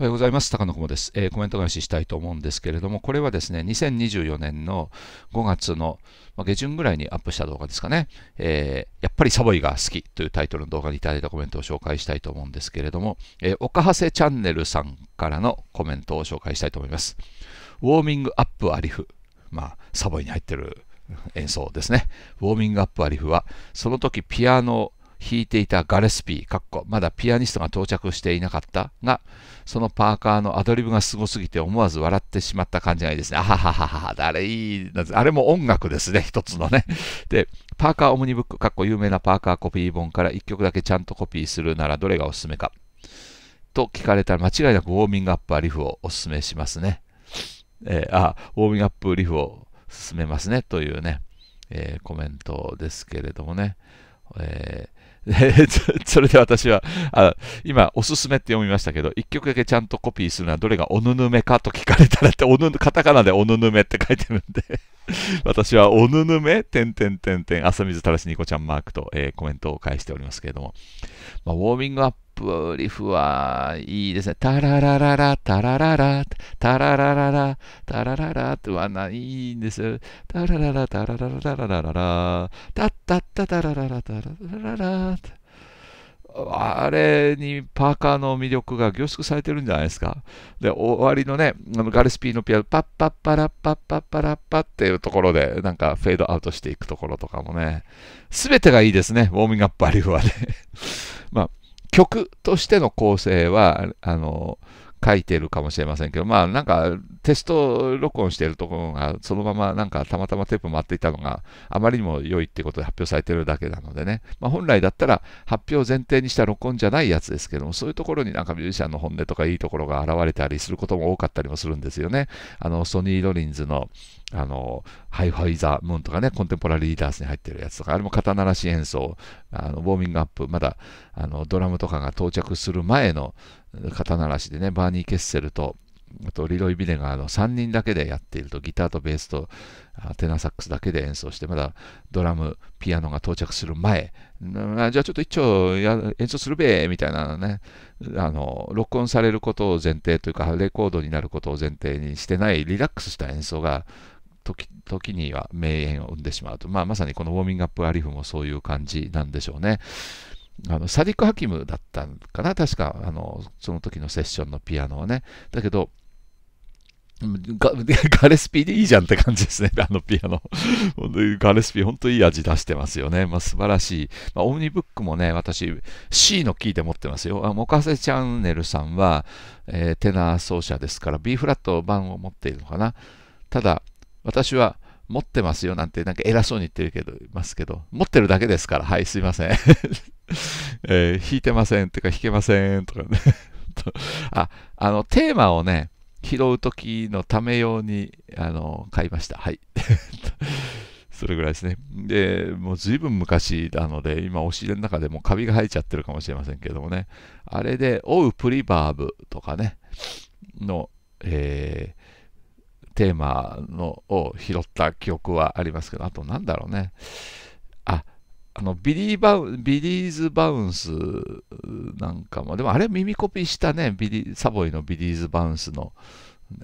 おはようございます。高野保です、えー、コメント返ししたいと思うんですけれども、これはですね、2024年の5月の下旬ぐらいにアップした動画ですかね、えー、やっぱりサボイが好きというタイトルの動画にいただいたコメントを紹介したいと思うんですけれども、えー、岡長チャンネルさんからのコメントを紹介したいと思います。ウォーミングアップアリフ。まあ、サボイに入ってる演奏ですね。ウォーミングアップアリフは、その時ピアノ弾いていたガレスピー、かっこまだピアニストが到着していなかったが、そのパーカーのアドリブがすごすぎて思わず笑ってしまった感じがいいですね。あはははは、あれいい、あれも音楽ですね、一つのね。で、パーカーオムニブック、かっこ有名なパーカーコピー本から1曲だけちゃんとコピーするならどれがおすすめか。と聞かれたら間違いなくウォーミングアップはリフをおすすめしますね。えー、あ、ウォーミングアップリフを進めますねというね、えー、コメントですけれどもね。えー それで私はあ、今、おすすめって読みましたけど、1曲だけちゃんとコピーするのはどれがおぬぬめかと聞かれたらって、おぬカタカナでおぬぬめって書いてるんで 私はおぬぬめ、てんてんてんてん、朝水たらしにこちゃんマークと、えー、コメントを返しておりますけれども、まあ、ウォーミングアップリフはいいですね。タララララ、タラララ、タララララ、タラララってはないんですタラララ、タラララララララ、タッタッタタラララタララララ。あれにパーカーの魅力が凝縮されてるんじゃないですか。で、終わりのね、あのガルスピーのピアノ、パッパッパラッパッパッパラッパっていうところで、なんかフェードアウトしていくところとかもね、すべてがいいですね、ウォーミングアップバリフはね。まあ、曲としての構成はあの書いてるかもしれませんけど、まあなんかテスト録音してるところがそのままなんかたまたまテープ回っていたのがあまりにも良いってことで発表されてるだけなのでね、まあ、本来だったら発表を前提にした録音じゃないやつですけども、そういうところになんかミュージシャンの本音とかいいところが現れたりすることも多かったりもするんですよね。あのソニー・ロリンズのあのハイファイ・ザ・ムーンとかね、コンテンポラリーダースに入ってるやつとか、あれも肩慣らし演奏、あのウォーミングアップ、まだあのドラムとかが到着する前の肩慣らしでね、バーニー・ケッセルと、あとリロイ・ビネガーの3人だけでやっていると、ギターとベースとテナサックスだけで演奏して、まだドラム、ピアノが到着する前、じゃあちょっと一丁演奏するべみたいなねあの、録音されることを前提というか、レコードになることを前提にしてないリラックスした演奏が時時には名演を生んでしまうと、まあ、まさにこのウォーミングアップアリフもそういう感じなんでしょうね。あのサディック・ハキムだったんかな、確か、あのその時のセッションのピアノはね。だけど、ガ ガレスピーでいいじゃんって感じですね、あのピアノ。ガレスピー、本当いい味出してますよね。まあ、素晴らしい。まあ、オムニブックもね、私、C のキーで持ってますよ。あモカセチャンネルさんは、えー、テナー奏者ですから、B フラット版を持っているのかな。ただ、私は、持ってますよなんて、なんか偉そうに言ってるけど、ますけど、持ってるだけですから、はい、すいません。えー、弾いてませんとか、弾けませんとかね あ、あの、テーマをね、拾う時のため用に、あの、買いました。はい。それぐらいですね。で、もう随分昔なので、今、お尻の中でもカビが生えちゃってるかもしれませんけどもね。あれで、オウプリバーブとかね、の、えーテーマのを拾った記憶はありますけど、あとなんだろうね。あ、あのビリーバウビリーズバウンスなんかも、でもあれ耳コピーしたね、ビリサボイのビリーズバウンスの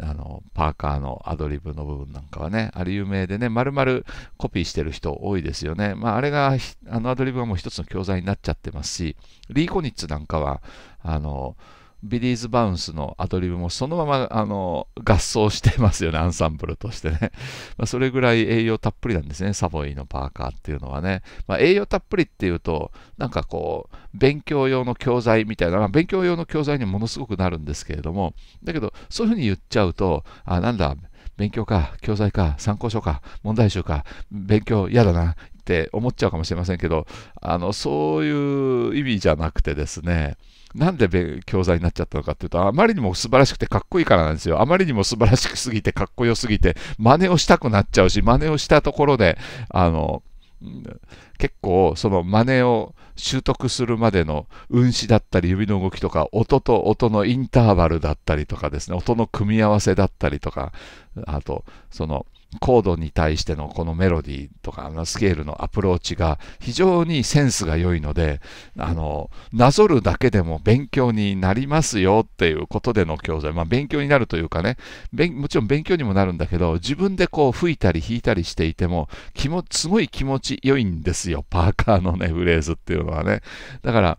あのパーカーのアドリブの部分なんかはね、あれ有名でね、丸々コピーしてる人多いですよね。まあ、あれが、あのアドリブはもう一つの教材になっちゃってますし、リー・コニッツなんかは、あの、ビリーズ・バウンスのアドリブもそのままあの合奏してますよね、アンサンブルとしてね。まあ、それぐらい栄養たっぷりなんですね、サボイのパーカーっていうのはね。まあ、栄養たっぷりっていうと、なんかこう、勉強用の教材みたいな、まあ、勉強用の教材にものすごくなるんですけれども、だけど、そういうふうに言っちゃうと、あ、なんだ、勉強か、教材か、参考書か、問題集か、勉強嫌だなって思っちゃうかもしれませんけど、あのそういう意味じゃなくてですね、なんで教材になっちゃったのかっていうと、あまりにも素晴らしくてかっこいいからなんですよ。あまりにも素晴らしくすぎてかっこよすぎて、真似をしたくなっちゃうし、真似をしたところで、あの、結構その真似を習得するまでの運指だったり指の動きとか音と音のインターバルだったりとかですね音の組み合わせだったりとかあとそのコードに対してのこのメロディーとかのスケールのアプローチが非常にセンスが良いので、あの、なぞるだけでも勉強になりますよっていうことでの教材。まあ、勉強になるというかね、もちろん勉強にもなるんだけど、自分でこう吹いたり弾いたりしていても、気も、すごい気持ち良いんですよ。パーカーのね、フレーズっていうのはね。だから、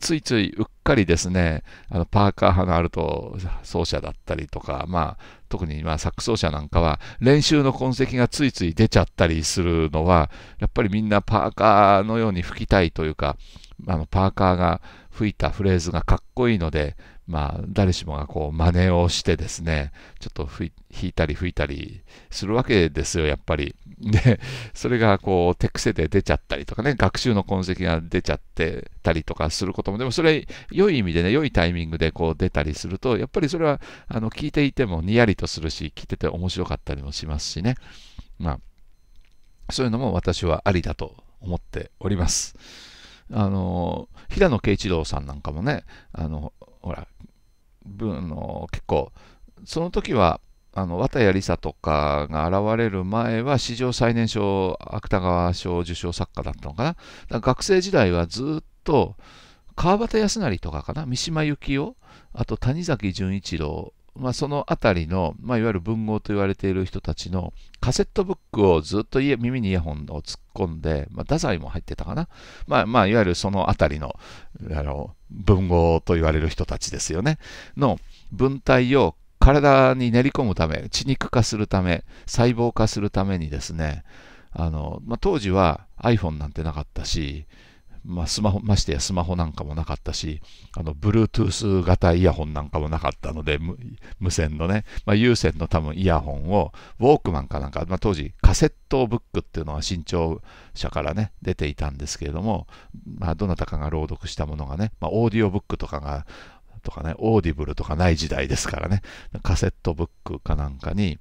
ついついうっかりですね、あのパーカー派のアルト奏者だったりとか、まあ、特にまサック奏者なんかは練習の痕跡がついつい出ちゃったりするのは、やっぱりみんなパーカーのように吹きたいというか、あのパーカーが吹いたフレーズがかっこいいので、まあ、誰しもがこう真似をしてですね、ちょっと吹いたり吹いたりするわけですよ、やっぱり。で、それがこう手癖で出ちゃったりとかね、学習の痕跡が出ちゃってたりとかすることも、でもそれ、良い意味でね、良いタイミングでこう出たりすると、やっぱりそれはあの聞いていてもにやりとするし、聞いてて面白かったりもしますしね。まあ、そういうのも私はありだと思っております。あの平野啓一郎さんなんかもねあのほら、分の結構、その時は、あの綿谷りさとかが現れる前は史上最年少芥川賞受賞作家だったのかな。か学生時代はずっと川端康成とかかな、三島由紀夫、あと谷崎潤一郎まあ、その辺りの、まあ、いわゆる文豪と言われている人たちのカセットブックをずっと耳にイヤホンを突っ込んで、まあ、太宰も入ってたかな、まあまあ、いわゆるその辺りのあの文豪と言われる人たちですよね、の文体を体に練り込むため、血肉化するため、細胞化するためにですね、あのまあ、当時は iPhone なんてなかったし、まあ、スマホ、ましてやスマホなんかもなかったし、あの、Bluetooth 型イヤホンなんかもなかったので、無線のね、まあ、有線の多分イヤホンを、ウォークマンかなんか、まあ、当時カセットブックっていうのは新潮社からね、出ていたんですけれども、まあ、どなたかが朗読したものがね、まあ、オーディオブックとかが、とかね、オーディブルとかない時代ですからね、カセットブックかなんかに、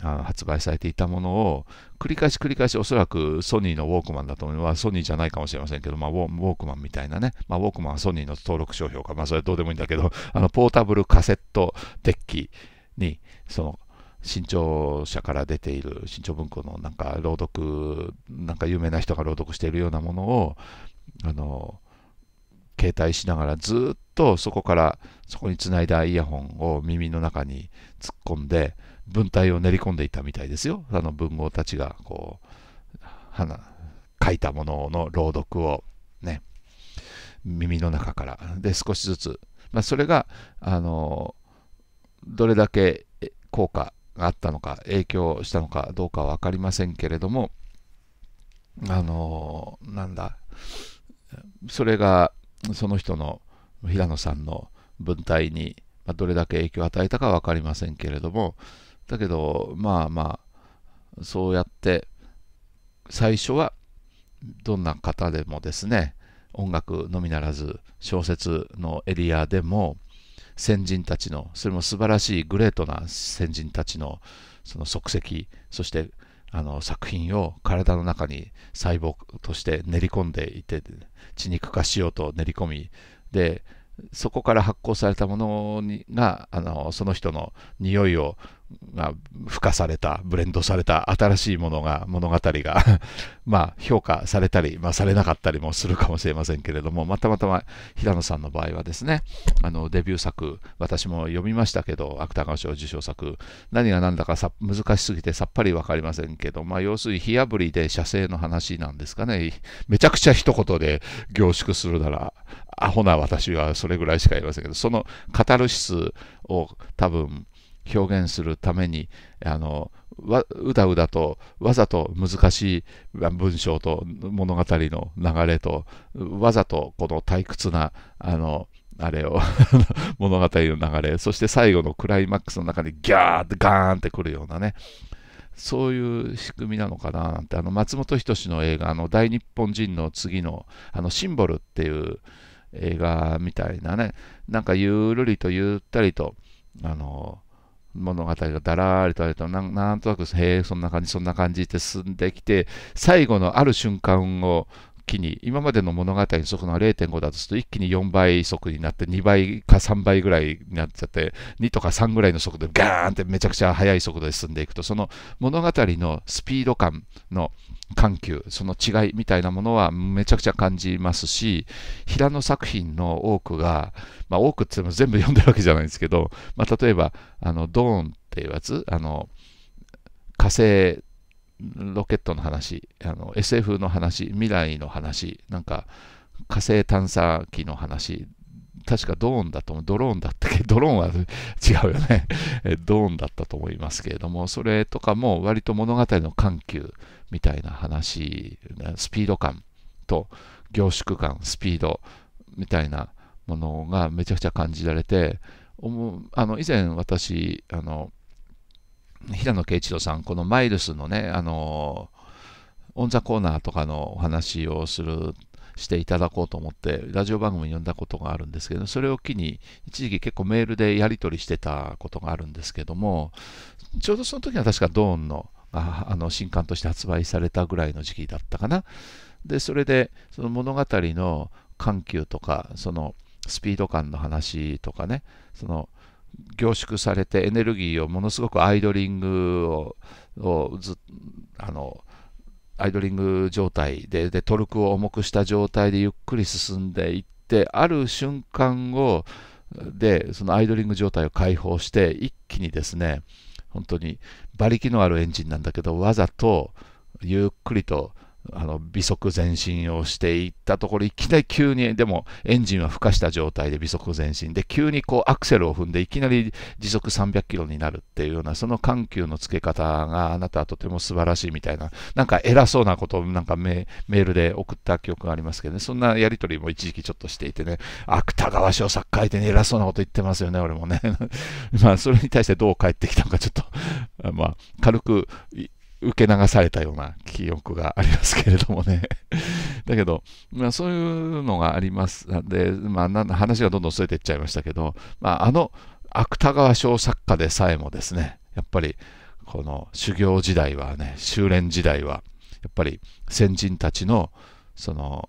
発売されていたものを繰り返し繰り返しおそらくソニーのウォークマンだと思いますソニーじゃないかもしれませんけど、まあ、ウォークマンみたいなね、まあ、ウォークマンはソニーの登録商標か、まあ、それはどうでもいいんだけどあのポータブルカセットデッキにその新潮社から出ている新潮文庫のなんか朗読なんか有名な人が朗読しているようなものをあの携帯しながらずっとそこからそこにつないだイヤホンを耳の中に突っ込んで文体を練り込んでいたみたいですよあの文豪たちがこう書いたものの朗読をね耳の中からで少しずつ、まあ、それがあのどれだけ効果があったのか影響したのかどうかは分かりませんけれどもあのなんだそれがその人の平野さんの文体にどれだけ影響を与えたか分かりませんけれどもだけどまあまあそうやって最初はどんな方でもですね音楽のみならず小説のエリアでも先人たちのそれも素晴らしいグレートな先人たちのその足跡そしてあの作品を体の中に細胞として練り込んでいて血肉化しようと練り込みでそこから発酵されたものにがあのその人の匂いをが付加された、ブレンドされた新しいものが、物語が まあ評価されたり、まあ、されなかったりもするかもしれませんけれども、またまたま平野さんの場合はですね、あのデビュー作、私も読みましたけど、芥川賞受賞作、何が何だかさ難しすぎてさっぱり分かりませんけど、まあ、要するに火あぶりで写生の話なんですかね、めちゃくちゃ一言で凝縮するなら、アホな私はそれぐらいしか言いませんけど、そのカタルシスを多分、表現するためにあのうだうだとわざと難しい文章と物語の流れとわざとこの退屈なあのあれを 物語の流れそして最後のクライマックスの中にギャーってガーンってくるようなねそういう仕組みなのかななんて、あの松本人志の映画、あの大日本人の次のあのシンボルっていう映画みたいなね、なんかゆるりとゆったりと、あの物語がだらーりとあれとなんなんとなくへえそんな感じそんな感じって進んできて最後のある瞬間を気に、今までの物語の速度が0.5だとすると、一気に4倍速になって、2倍か3倍ぐらいになっちゃって、2とか3ぐらいの速度でガーンってめちゃくちゃ速い速度で進んでいくと、その物語のスピード感の緩急、その違いみたいなものはめちゃくちゃ感じますし、平野作品の多くが、まあ、多くっても全部読んでるわけじゃないんですけど、まあ、例えば、あの、ドーンっていうやつ、あの、火星ロケットの話、あの SF の話、未来の話、なんか火星探査機の話、確かドーンだと思う、ドローンだったけど、ドローンは違うよねドーンだったと思いますけれども、それとかも割と物語の緩急みたいな話、スピード感と凝縮感、スピードみたいなものがめちゃくちゃ感じられて、あの以前私あの平野啓一郎さん、このマイルスのね、あのオン・ザ・コーナーとかのお話をするしていただこうと思って、ラジオ番組に呼んだことがあるんですけど、それを機に、一時期結構メールでやり取りしてたことがあるんですけども、ちょうどその時は確かドーンのああの新刊として発売されたぐらいの時期だったかな。で、それで、その物語の緩急とか、そのスピード感の話とかね、その凝縮されてエネルギーをものすごくアイドリングををずあのアイドリング状態ででトルクを重くした状態でゆっくり進んでいってある瞬間をでそのアイドリング状態を解放して一気にですね本当に馬力のあるエンジンなんだけどわざとゆっくりとあの微速前進をしていったところ、いきなり急に、でもエンジンはふかした状態で微速前進で、急にこうアクセルを踏んで、いきなり時速300キロになるっていうような、その緩急のつけ方があなたはとても素晴らしいみたいな、なんか偉そうなことをなんかメールで送った記憶がありますけどね、そんなやり取りも一時期ちょっとしていてね、芥川賞作家相手に偉そうなこと言ってますよね、俺もね。まあ、それに対してどう返ってきたのか、ちょっとまあ、軽く受け流されたような記憶がありますけれどもね だけど、まあ、そういうのがあります。で、まあ、話がどんどん添えていっちゃいましたけど、まあ、あの芥川賞作家でさえもですね、やっぱりこの修行時代はね、修練時代は、やっぱり先人たちのその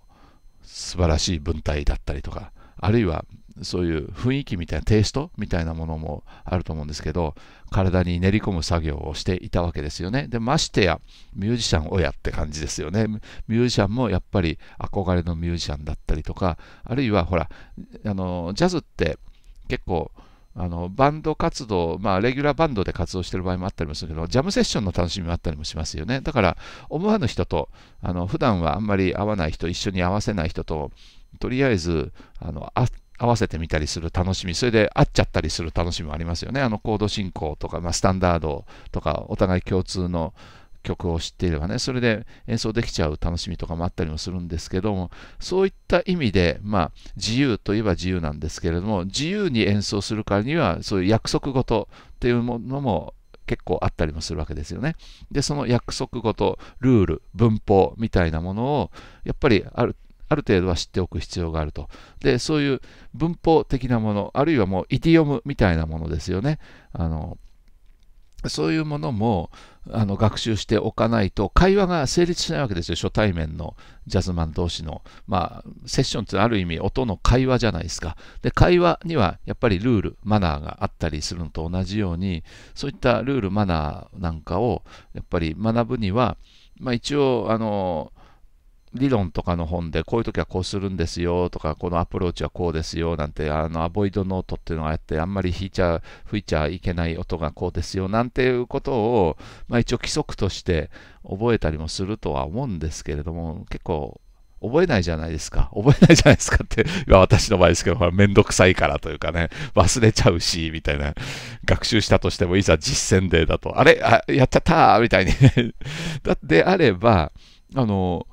素晴らしい文体だったりとか、あるいはそういう雰囲気みたいなテイストみたいなものもあると思うんですけど体に練り込む作業をしていたわけですよねでましてやミュージシャン親って感じですよねミュージシャンもやっぱり憧れのミュージシャンだったりとかあるいはほらあのジャズって結構あのバンド活動、まあ、レギュラーバンドで活動してる場合もあったりもするけど、ジャムセッションの楽しみもあったりもしますよね。だから、思わぬ人と、あの普段はあんまり会わない人、一緒に会わせない人と、とりあえずあの合わせてみたりする楽しみ、それで合っちゃったりする楽しみもありますよね。あのコード進行とか、まあ、スタンダードとか、お互い共通の曲を知っていればね、それで演奏できちゃう楽しみとかもあったりもするんですけども、そういった意味で、まあ、自由といえば自由なんですけれども、自由に演奏するからには、そういう約束事っていうものも結構あったりもするわけですよね。で、その約束事、ルール、文法みたいなものを、やっぱりあるある程度は知っておく必要があると。で、そういう文法的なもの、あるいはもうイディオムみたいなものですよね。あのそういうものもあの学習しておかないと会話が成立しないわけですよ。初対面のジャズマン同士の、まあ、セッションってある意味音の会話じゃないですか。で、会話にはやっぱりルール、マナーがあったりするのと同じように、そういったルール、マナーなんかをやっぱり学ぶには、まあ、一応、あの、理論とかの本でこういう時はこうするんですよとかこのアプローチはこうですよなんてあのアボイドノートっていうのがあってあんまり引いちゃ吹いちゃいけない音がこうですよなんていうことを、まあ、一応規則として覚えたりもするとは思うんですけれども結構覚えないじゃないですか。覚えないじゃないですかって、今私の場合ですけど、ほら、めんどくさいからというかね、忘れちゃうし、みたいな。学習したとしても、いざ実践例だと、あれあやっちゃったーみたいに、ね。だってあれば、あの、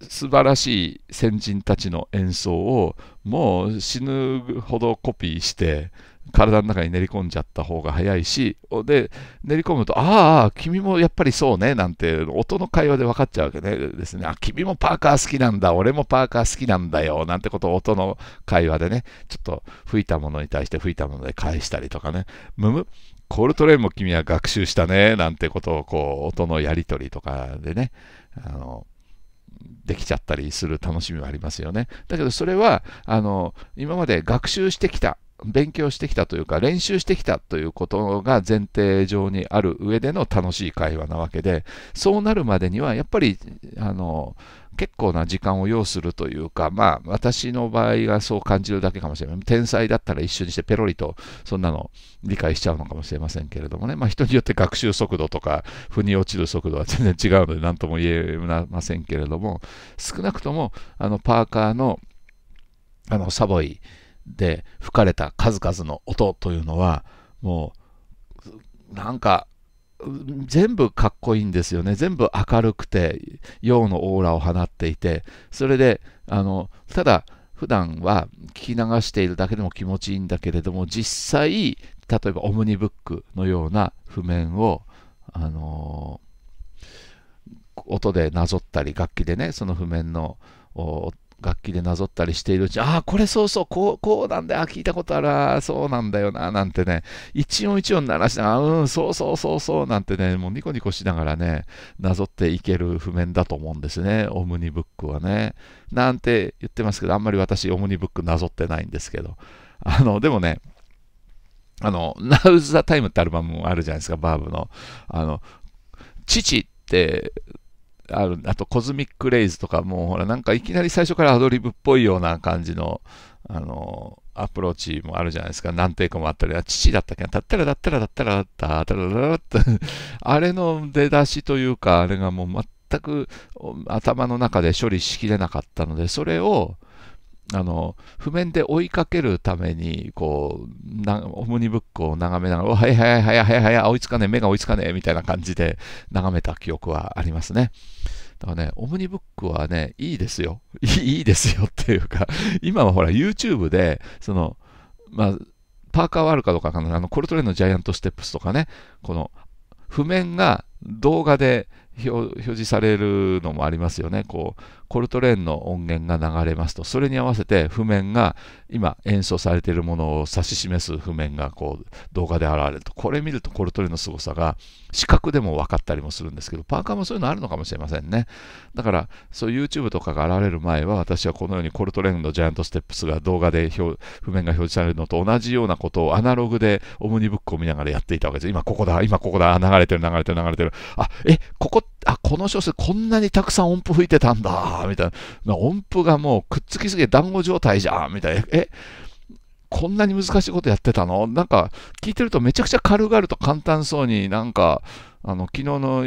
素晴らしい先人たちの演奏をもう死ぬほどコピーして体の中に練り込んじゃった方が早いしで練り込むと「ああ君もやっぱりそうね」なんて音の会話で分かっちゃうわけねですね「あ君もパーカー好きなんだ俺もパーカー好きなんだよ」なんてことを音の会話でねちょっと吹いたものに対して吹いたもので返したりとかね「むむコールトレインも君は学習したね」なんてことをこう音のやり取りとかでねあのできちゃったりする楽しみはありますよね。だけどそれはあの今まで学習してきた勉強してきたというか練習してきたということが前提上にある上での楽しい会話なわけでそうなるまでにはやっぱりあの結構な時間を要するというか、まあ、私の場合はそう感じるだけかもしれません。天才だったら一緒にしてペロリと、そんなの理解しちゃうのかもしれませんけれどもね、まあ、人によって学習速度とか、腑に落ちる速度は全然違うので、何とも言えませんけれども、少なくとも、あの、パーカーの、あの、サボイで吹かれた数々の音というのは、もう、なんか、全部かっこいいんですよね。全部明るくて、陽のオーラを放っていて、それで、あの、ただ、普段は聞き流しているだけでも気持ちいいんだけれども、実際、例えばオムニブックのような譜面を、あのー、音でなぞったり、楽器でね、その譜面の楽器でなぞったりしているうちああ、これそうそう、こう、こうなんだよ、聞いたことある。そうなんだよな、なんてね、一音一音鳴らして、ああ、うん、そうそうそうそう、なんてね、もうニコニコしながらね、なぞっていける譜面だと思うんですね、オムニブックはね。なんて言ってますけど、あんまり私、オムニブックなぞってないんですけど、あの、でもね、あの、Now's the Time ってアルバムもあるじゃないですか、バーブの。あの、父って、あるあとコズミック・レイズとかもほらなんかいきなり最初からアドリブっぽいような感じのあのアプローチもあるじゃないですか何テイクもあったり父だったっけなたったらだったらだったらだったたららってあれの出だしというかあれがもう全く頭の中で処理しきれなかったのでそれをあの譜面で追いかけるためにこうなオムニブックを眺めながら「はいはいはいはいはい追いつかねえ目が追いつかねえ」みたいな感じで眺めた記憶はありますね。だからね、オムニブックはね、いいですよ。いいですよっていうか、今はほら YouTube で、その、まあ、パーカーはあるかどうかわかない。あの、コルトレーのジャイアントステップスとかね、この、譜面が動画で表示されるのもありますよね。こう、コルトレーンの音源が流れますと、それに合わせて譜面が、今演奏されているものを指し示す譜面がこう動画で現れると、これ見るとコルトレーンの凄さが視覚でも分かったりもするんですけど、パーカーもそういうのあるのかもしれませんね。だから、そう YouTube とかが現れる前は、私はこのようにコルトレーンのジャイアントステップスが動画で譜面が表示されるのと同じようなことをアナログでオムニブックを見ながらやっていたわけです。今ここだ、今ここだ、流れてる、流れてる、流れてる。あ、え、ここってあ、この小説こんなにたくさん音符吹いてたんだ、みたいな。まあ、音符がもうくっつきすぎて団子状態じゃん、みたいな。え、こんなに難しいことやってたのなんか聞いてるとめちゃくちゃ軽々と簡単そうになんか、あの、昨日の、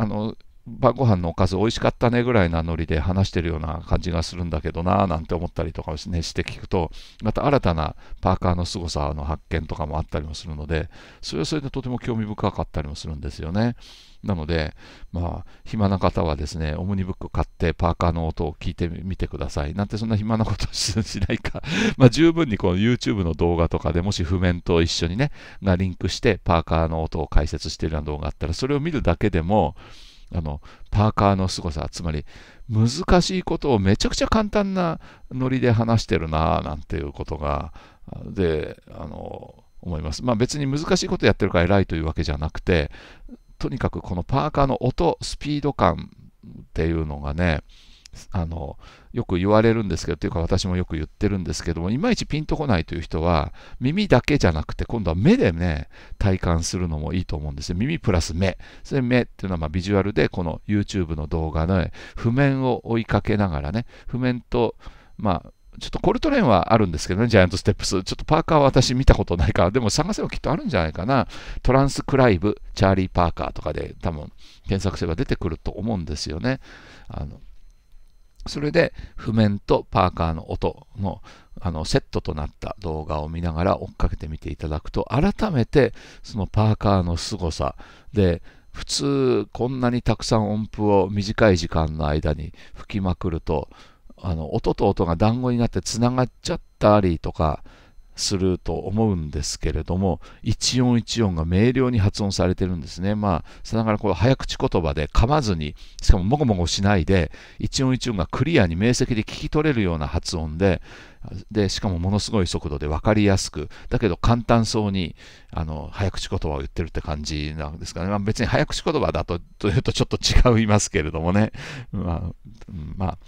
あの、晩ご飯のおかず美味しかったねぐらいなノリで話してるような感じがするんだけどなぁなんて思ったりとかを、ね、して聞くとまた新たなパーカーの凄さの発見とかもあったりもするのでそれはそれでとても興味深かったりもするんですよね。なので、まあ、暇な方はですね、オムニブック買ってパーカーの音を聞いてみてください。なんてそんな暇なことしないか まあ、十分にこの YouTube の動画とかでもし譜面と一緒にね、がリンクしてパーカーの音を解説しているような動画があったら、それを見るだけでも、あの、パーカーの凄さ、つまり難しいことをめちゃくちゃ簡単なノリで話してるなぁなんていうことが、で、あの、思います。まあ別に難しいことやってるから偉いというわけじゃなくて、とにかくこのパーカーの音、スピード感っていうのがね、あのよく言われるんですけど、というか私もよく言ってるんですけども、いまいちピンとこないという人は、耳だけじゃなくて、今度は目でね、体感するのもいいと思うんですよ。耳プラス目。それ目っていうのはまビジュアルで、この YouTube の動画の、譜面を追いかけながらね、譜面と、まあ、ちょっとコルトレーンはあるんですけどね、ジャイアントステップス。ちょっとパーカーは私見たことないから、でも探せばきっとあるんじゃないかな。トランスクライブ、チャーリー・パーカーとかで多分検索すれば出てくると思うんですよね。あのそれで譜面とパーカーの音のあのセットとなった動画を見ながら追っかけてみていただくと改めてそのパーカーの凄さで普通こんなにたくさん音符を短い時間の間に吹きまくるとあの音と音が団子になってつながっちゃったりとかすると思うんですけれども一音一音が明瞭に発音されてるんですねまあさながらこう早口言葉で噛まずにしかももごもごしないで一音一音がクリアに明晰で聞き取れるような発音ででしかもものすごい速度で分かりやすくだけど簡単そうにあの早口言葉を言ってるって感じなんですかね、まあ、別に早口言葉だとというとちょっと違いますけれどもねまあ、まあ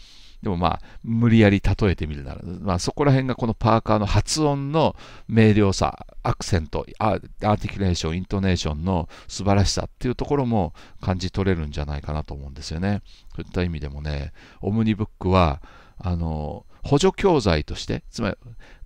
でもまあ、無理やり例えてみるなら、まあ、そこら辺がこのパーカーの発音の明瞭さ、アクセント、アーティキュレーション、イントネーションの素晴らしさっていうところも感じ取れるんじゃないかなと思うんですよね。そういった意味でもね、オムニブックは、あの、補助教材として、つまり、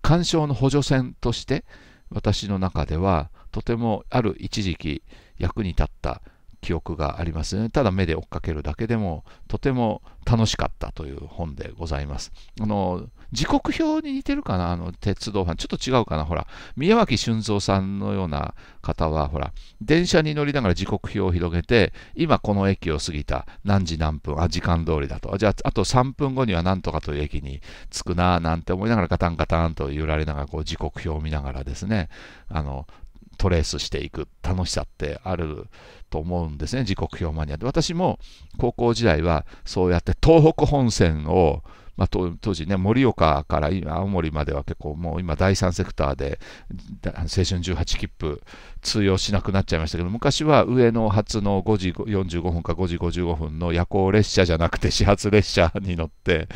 鑑賞の補助線として、私の中では、とてもある一時期役に立った記憶がありますね。ただ目で追っかけるだけでもとても楽しかったという本でございます。あの時刻表に似てるかなあの鉄道ファン。ちょっと違うかなほら、宮脇俊三さんのような方は、ほら、電車に乗りながら時刻表を広げて、今この駅を過ぎた何時何分、あ、時間通りだと。じゃあ、あと3分後には何とかという駅に着くななんて思いながらガタンガタンと揺られながら、こう時刻表を見ながらですね、あの、トレースしていく楽しさってあると思うんですね、時刻表マニアで。私も高校時代はそうやって東北本線を、まあ、当時ね、盛岡から青森までは結構もう今第三セクターで青春18切符通用しなくなっちゃいましたけど、昔は上野発の5時45分か5時55分の夜行列車じゃなくて始発列車に乗って、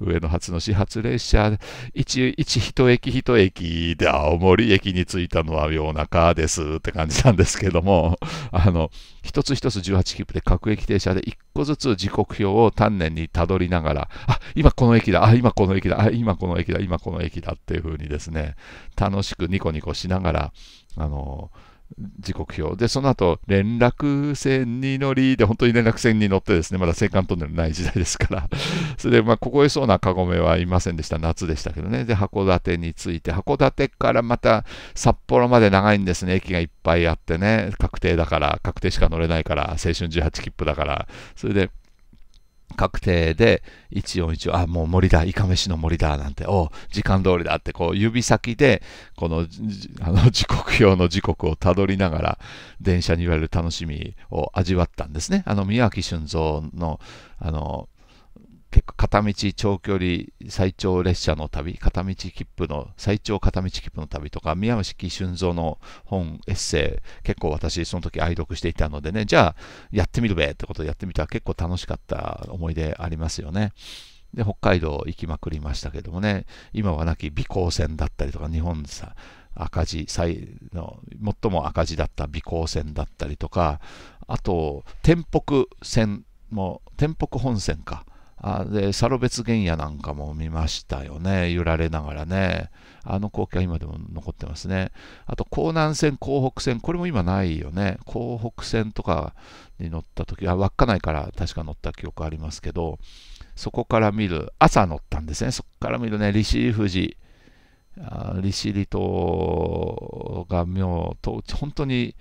上野発の始発列車、一、一、駅一駅で青森駅に着いたのは夜中ですって感じなんですけども、あの、一つ一つ18切符で各駅停車で一個ずつ時刻表を丹念にたどりながら、あ、今この駅だ、あ、今この駅だ、あ、今この駅だ、今この駅だっていう風にですね、楽しくニコニコしながら、あの時刻表。で、その後、連絡船に乗りで、本当に連絡船に乗ってですね、まだ青函トンネルない時代ですから、それで、まあ、凍えそうなカゴメはいませんでした。夏でしたけどね。で、函館に着いて、函館からまた札幌まで長いんですね。駅がいっぱいあってね、確定だから、確定しか乗れないから、青春18切符だから、それで、確定で141あもう森だいかめしの森だなんてお時間通りだってこう指先でこの あの時刻表の時刻をたどりながら電車にいわれる楽しみを味わったんですねあの宮脇俊三のあの片道長距離最長列車の旅、片道切符の、最長片道切符の旅とか、宮木俊三の本、エッセイ、結構私その時愛読していたのでね、じゃあやってみるべってことでやってみたら結構楽しかった思い出ありますよね。で、北海道行きまくりましたけどもね、今はなき美光線だったりとか、日本さ、赤字、最の最も赤字だった美光線だったりとか、あと、天北線も、天北本線か。あでサロベツ原野なんかも見ましたよね揺られながらねあの光景は今でも残ってますねあと江南線江北線これも今ないよね江北線とかに乗った時は稚内から確か乗った記憶ありますけどそこから見る朝乗ったんですねそこから見るね利尻富士利尻島が妙と本当に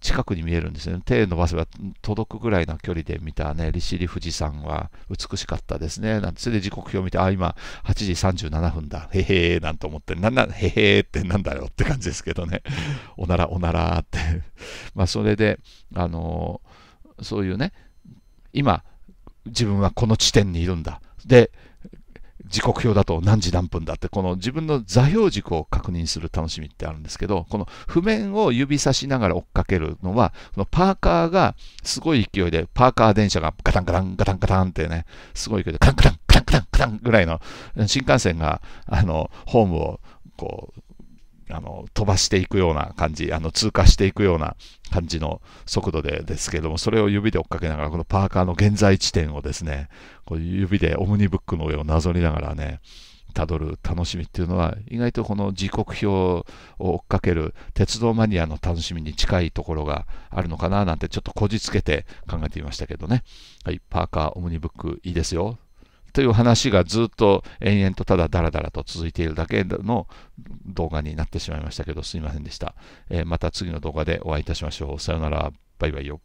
近くに見えるんですね。手伸ばせば届くぐらいの距離で見たね、利尻富士山は美しかったですね。なんそれで時刻表を見て、あ、今8時37分だ。へへーなんて思って、なんな、へへーってなんだよって感じですけどね。おならおならって まあ、それで、あのー、そういうね、今、自分はこの地点にいるんだ。で、時刻表だと何時何分だって、この自分の座標軸を確認する楽しみってあるんですけど、この譜面を指さしながら追っかけるのは、このパーカーがすごい勢いで、パーカー電車がガタンガタンガタンガタンってね、すごい勢いで、カタンカタンカタンカタンカタンぐらいの新幹線が、あの、ホームをこう、あの飛ばしていくような感じあの通過していくような感じの速度でですけれどもそれを指で追っかけながらこのパーカーの現在地点をですねこう指でオムニブックの上をなぞりながらねたどる楽しみっていうのは意外とこの時刻表を追っかける鉄道マニアの楽しみに近いところがあるのかななんてちょっとこじつけて考えてみましたけどね、はい、パーカーオムニブックいいですよという話がずっと延々とただだらだらと続いているだけの動画になってしまいましたけど、すいませんでした。えー、また次の動画でお会いいたしましょう。さよなら。バイバイよ。